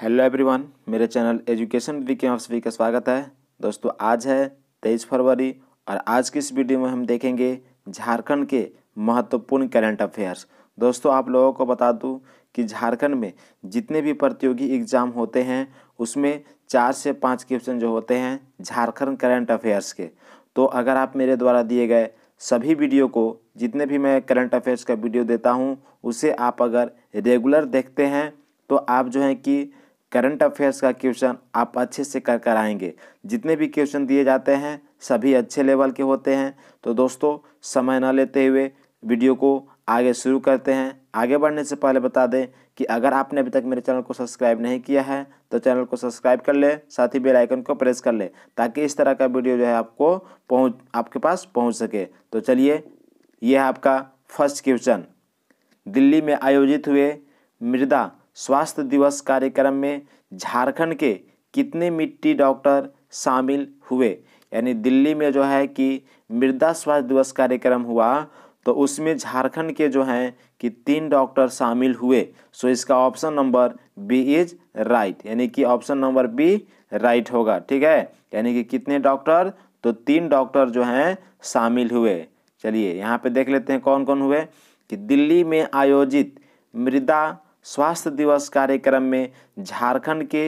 hello everyone मेरे channel education V K आप सभी का स्वागत है दोस्तों आज है तेईस फरवरी और आज की इस वीडियो में हम देखेंगे झारखंड के महत्वपूर्ण करंट अफेयर्स दोस्तों आप लोगों को बता दूं कि झारखंड में जितने भी प्रतियोगी एग्जाम होते हैं उसमें चार से पाँच क्वेश्चन जो होते हैं झारखंड करेंट अफेयर्स के तो अगर आप मेरे द्वारा दिए गए सभी वीडियो को जितने भी मैं करंट अफेयर्स का वीडियो देता हूँ उसे आप अगर रेगुलर देखते हैं तो आप जो है कि करंट अफेयर्स का क्वेश्चन आप अच्छे से कर कर आएंगे जितने भी क्वेश्चन दिए जाते हैं सभी अच्छे लेवल के होते हैं तो दोस्तों समय न लेते हुए वीडियो को आगे शुरू करते हैं आगे बढ़ने से पहले बता दें कि अगर आपने अभी तक मेरे चैनल को सब्सक्राइब नहीं किया है तो चैनल को सब्सक्राइब कर ले साथ ही बेल आइकन को प्रेस कर ले ताकि इस तरह का वीडियो जो है आपको पहुंच आपके पास पहुंच सके तो चलिए यह है आपका फर्स्ट क्वेश्चन दिल्ली में आयोजित हुए मृदा स्वास्थ्य दिवस कार्यक्रम में झारखंड के कितने मिट्टी डॉक्टर शामिल हुए यानी दिल्ली में जो है कि मृदा स्वास्थ्य दिवस कार्यक्रम हुआ तो उसमें झारखंड के जो हैं कि तीन डॉक्टर शामिल हुए सो इसका option number B is right यानी कि ऑप्शन नंबर बी राइट होगा ठीक है यानी कि कितने डॉक्टर तो तीन डॉक्टर जो हैं शामिल हुए चलिए यहाँ पे देख लेते हैं कौन कौन हुए कि दिल्ली में आयोजित मृदा स्वास्थ्य दिवस कार्यक्रम में झारखंड के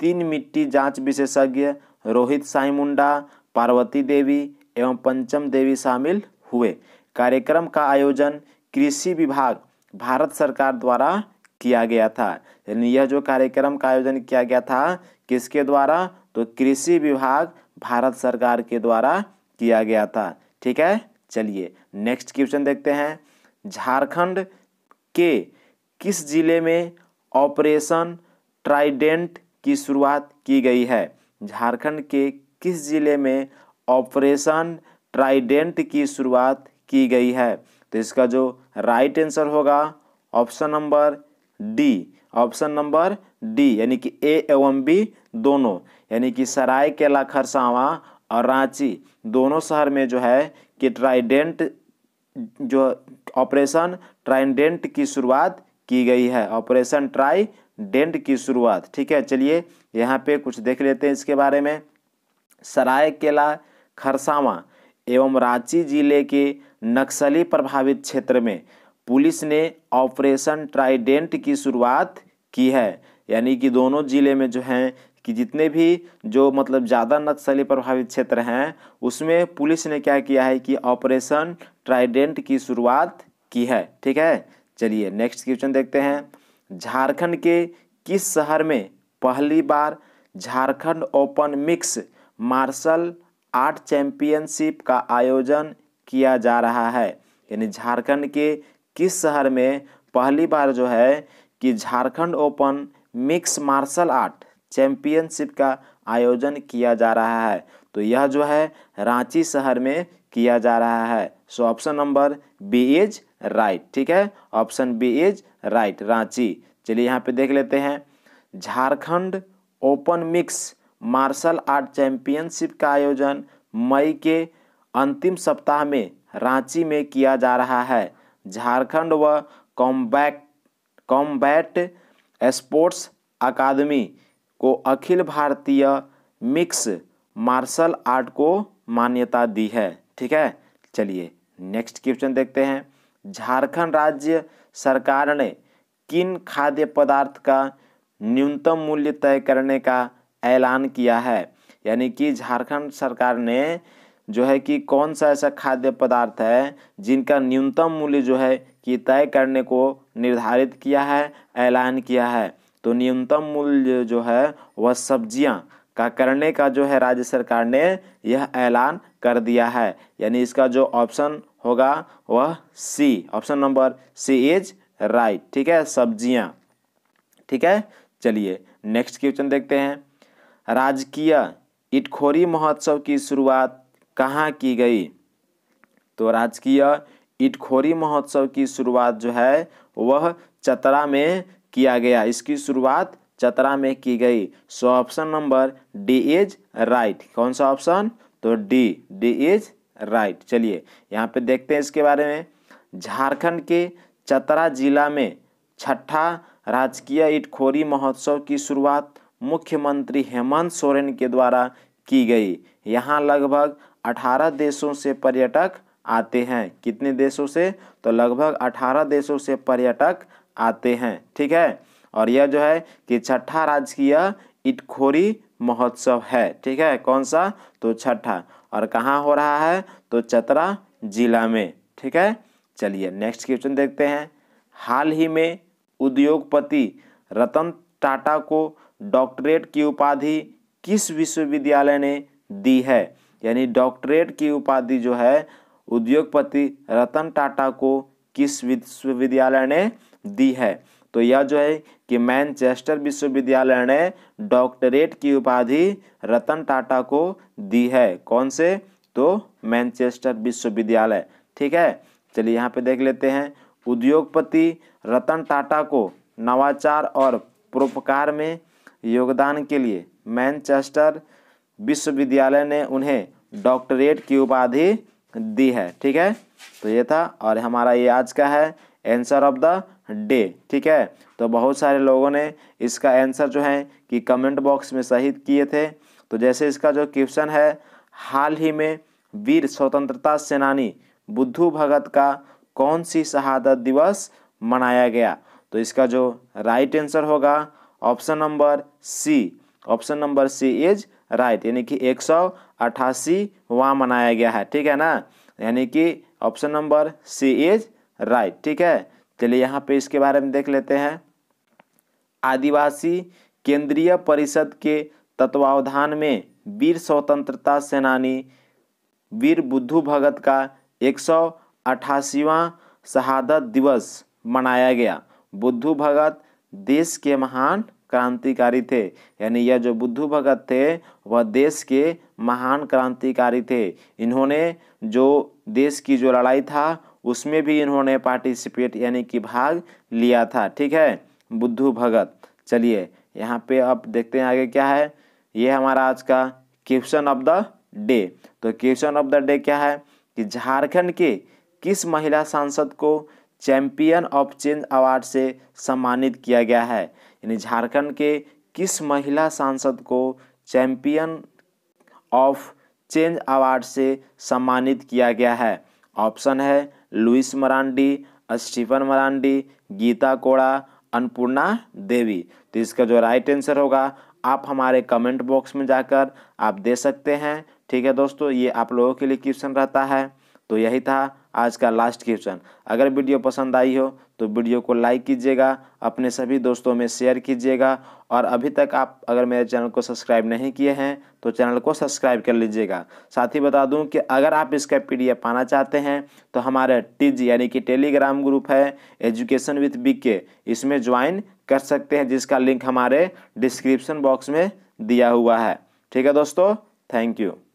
तीन मिट्टी जांच विशेषज्ञ रोहित साई मुंडा पार्वती देवी एवं पंचम देवी शामिल हुए कार्यक्रम का आयोजन कृषि विभाग भारत सरकार द्वारा किया गया था यानी यह जो कार्यक्रम का आयोजन किया गया था किसके द्वारा तो कृषि विभाग भारत सरकार के द्वारा किया गया था ठीक है चलिए नेक्स्ट क्वेश्चन देखते हैं झारखंड के किस जिले में ऑपरेशन ट्राइडेंट की शुरुआत की गई है झारखंड के किस जिले में ऑपरेशन ट्राइडेंट की शुरुआत की गई है तो इसका जो राइट आंसर होगा option number D option number D यानी कि ए एवं बी दोनों यानी कि सराय केला खरसावा और रांची दोनों शहर में जो है कि ट्राइडेंट जो ऑपरेशन ट्राइडेंट की शुरुआत की गई है ऑपरेशन ट्राई डेंट की शुरुआत ठीक है चलिए यहाँ पे कुछ देख लेते हैं इसके बारे में सरायकेला खरसावा एवं रांची जिले के नक्सली प्रभावित क्षेत्र में पुलिस ने ऑपरेशन ट्राइडेंट की शुरुआत की है यानी कि दोनों ज़िले में जो हैं कि जितने भी जो मतलब ज़्यादा नक्सली प्रभावित क्षेत्र हैं उसमें पुलिस ने क्या किया है कि ऑपरेशन ट्राइडेंट की शुरुआत की है ठीक है चलिए नेक्स्ट क्वेश्चन देखते हैं झारखंड के किस शहर में पहली बार Jharkhand open mix martial art championship का आयोजन किया जा रहा है यानी झारखंड के किस शहर में पहली बार जो है कि Jharkhand open mix martial art championship का आयोजन किया जा रहा है तो यह जो है रांची शहर में किया जा रहा है so option number B is right ठीक है option B is right Ranchi चलिए यहाँ पे देख लेते हैं Jharkhand open mix martial art championship का आयोजन मई के अंतिम सप्ताह में रांची में किया जा रहा है झारखंड व कॉम्बैट कॉम्बैट स्पोर्ट्स अकादमी को अखिल भारतीय मिक्स मार्शल आर्ट को मान्यता दी है ठीक है चलिए नेक्स्ट क्वेश्चन देखते हैं झारखंड राज्य सरकार ने किन खाद्य पदार्थ का न्यूनतम मूल्य तय करने का ऐलान किया है यानी कि झारखंड सरकार ने जो है कि कौन सा ऐसा खाद्य पदार्थ है जिनका न्यूनतम मूल्य जो है कि तय करने को निर्धारित किया है ऐलान किया है तो न्यूनतम मूल्य जो है वह सब्जियां का करने का जो है राज्य सरकार ने यह ऐलान कर दिया है यानी इसका जो ऑप्शन होगा वह C option number C is right ठीक है सब्जियां ठीक है चलिए नेक्स्ट क्वेश्चन देखते हैं राजकीय इटखोरी महोत्सव की शुरुआत कहाँ की गई तो राजकीय इटखोरी महोत्सव की शुरुआत जो है वह चतरा में किया गया इसकी शुरुआत चतरा में की गई so option number D is right कौन सा ऑप्शन तो डी डी इज राइट चलिए यहाँ पे देखते हैं इसके बारे में झारखंड के चतरा जिला में छठा राजकीय इटखोरी महोत्सव की शुरुआत मुख्यमंत्री हेमंत सोरेन के द्वारा की गई यहाँ लगभग 18 देशों से पर्यटक आते हैं कितने देशों से तो लगभग 18 देशों से पर्यटक आते हैं ठीक है और यह जो है कि छठा राजकीय इटखोरी महोत्सव है ठीक है कौन सा तो छठा और कहाँ हो रहा है तो चतरा जिला में ठीक है चलिए नेक्स्ट क्वेश्चन देखते हैं हाल ही में उद्योगपति रतन टाटा को डॉक्टरेट की उपाधि किस विश्वविद्यालय ने दी है यानी डॉक्टरेट की उपाधि जो है उद्योगपति रतन टाटा को किस विश्वविद्यालय ने दी है तो यह जो है कि मैनचेस्टर विश्वविद्यालय ने डॉक्टरेट की उपाधि रतन टाटा को दी है कौन से तो मैनचेस्टर विश्वविद्यालय ठीक है चलिए यहाँ पे देख लेते हैं उद्योगपति रतन टाटा को नवाचार और परोपकार में योगदान के लिए मैनचेस्टर विश्वविद्यालय ने उन्हें डॉक्टरेट की उपाधि दी है ठीक है तो ये था और हमारा ये आज का है आंसर ऑफ द डे ठीक है तो बहुत सारे लोगों ने इसका आंसर जो है कि कमेंट बॉक्स में शहीद किए थे तो जैसे इसका जो क्वेश्चन है हाल ही में वीर स्वतंत्रता सेनानी बुद्धू भगत का कौन सी शहादत दिवस मनाया गया तो इसका जो राइट आंसर होगा option number C option number C is right यानी कि एक सौ अट्ठासी वहाँ मनाया गया है ठीक है ना यानी कि option number C is right ठीक है चलिए यहाँ पे इसके बारे में देख लेते हैं आदिवासी केंद्रीय परिषद के तत्वावधान में वीर स्वतंत्रता सेनानी वीर बुद्धू भगत का एक सौ अट्ठासीवा शहादत दिवस मनाया गया बुद्धू भगत देश के महान क्रांतिकारी थे यानी यह जो बुद्धू भगत थे वह देश के महान क्रांतिकारी थे इन्होंने जो देश की जो लड़ाई था उसमें भी इन्होंने पार्टिसिपेट यानी कि भाग लिया था ठीक है बुद्धू भगत चलिए यहाँ पे अब देखते हैं आगे क्या है ये हमारा आज का क्वेश्चन ऑफ द डे तो क्वेश्चन ऑफ द डे क्या है कि झारखंड के किस महिला सांसद को चैंपियन ऑफ चेंज अवार्ड से सम्मानित किया गया है यानी झारखंड के किस महिला सांसद को चैंपियन ऑफ चेंज अवार्ड से सम्मानित किया गया है ऑप्शन है लुइस मरांडी स्टीफन मरांडी गीता कोड़ा अन्नपूर्णा देवी तो इसका जो राइट आंसर होगा आप हमारे कमेंट बॉक्स में जाकर आप दे सकते हैं ठीक है दोस्तों ये आप लोगों के लिए क्वेश्चन रहता है तो यही था आज का लास्ट क्वेश्चन अगर वीडियो पसंद आई हो तो वीडियो को लाइक कीजिएगा अपने सभी दोस्तों में शेयर कीजिएगा और अभी तक आप अगर मेरे चैनल को सब्सक्राइब नहीं किए हैं तो चैनल को सब्सक्राइब कर लीजिएगा साथ ही बता दूं कि अगर आप इसका पीडीएफ पाना चाहते हैं तो हमारा टिज यानी कि टेलीग्राम ग्रुप है एजुकेशन विथ बी के इसमें ज्वाइन कर सकते हैं जिसका लिंक हमारे डिस्क्रिप्शन बॉक्स में दिया हुआ है ठीक है दोस्तों थैंक यू